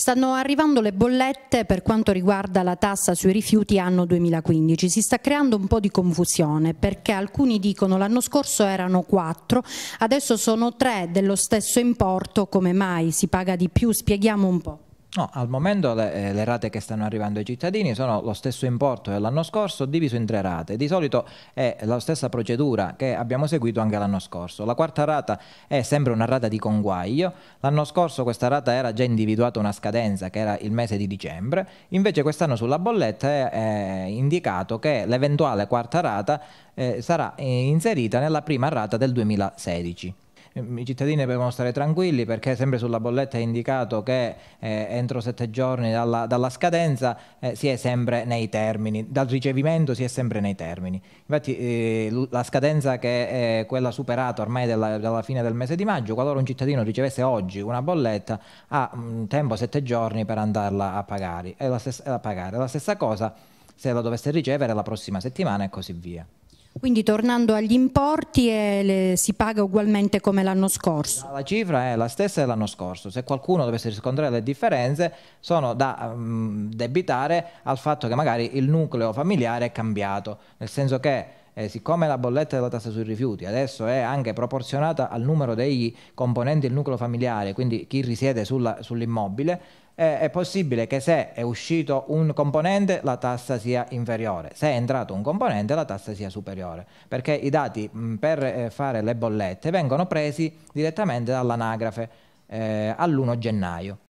Stanno arrivando le bollette per quanto riguarda la tassa sui rifiuti anno 2015. Si sta creando un po' di confusione perché alcuni dicono l'anno scorso erano 4, adesso sono 3 dello stesso importo, come mai si paga di più? Spieghiamo un po'. No, al momento le, eh, le, rate che stanno arrivando ai cittadini sono lo stesso importo dell'anno scorso diviso in tre rate. Di solito è la stessa procedura che abbiamo seguito anche l'anno scorso. La quarta rata è sempre una rata di conguaglio. L'anno scorso questa rata era già individuata una scadenza che era il mese di dicembre. Invece quest'anno sulla bolletta è, è indicato che l'eventuale quarta rata eh, sarà eh, inserita nella prima rata del 2016 i cittadini devono stare tranquilli perché sempre sulla bolletta è indicato che eh, entro sette giorni dalla, dalla scadenza eh, si è sempre nei termini, dal ricevimento si è sempre nei termini. Infatti eh, la scadenza che è eh, quella superata ormai della, dalla fine del mese di maggio, qualora un cittadino ricevesse oggi una bolletta, ha un mm, tempo sette giorni per andarla a pagare. È la stessa, è la pagare. È la stessa cosa se la dovesse ricevere la prossima settimana e così via. Quindi tornando agli importi eh, le, si paga ugualmente come l'anno scorso? La cifra è la stessa dell'anno scorso, se qualcuno dovesse riscontrare le differenze sono da um, debitare al fatto che magari il nucleo familiare è cambiato, nel senso che eh, siccome la bolletta della tassa sui rifiuti adesso è anche proporzionata al numero dei componenti del nucleo familiare, quindi chi risiede sull'immobile, eh, è possibile che se è uscito un componente la tassa sia inferiore, se è entrato un componente la tassa sia superiore, perché i dati mh, per eh, fare le bollette vengono presi direttamente dall'anagrafe eh, all'1 gennaio.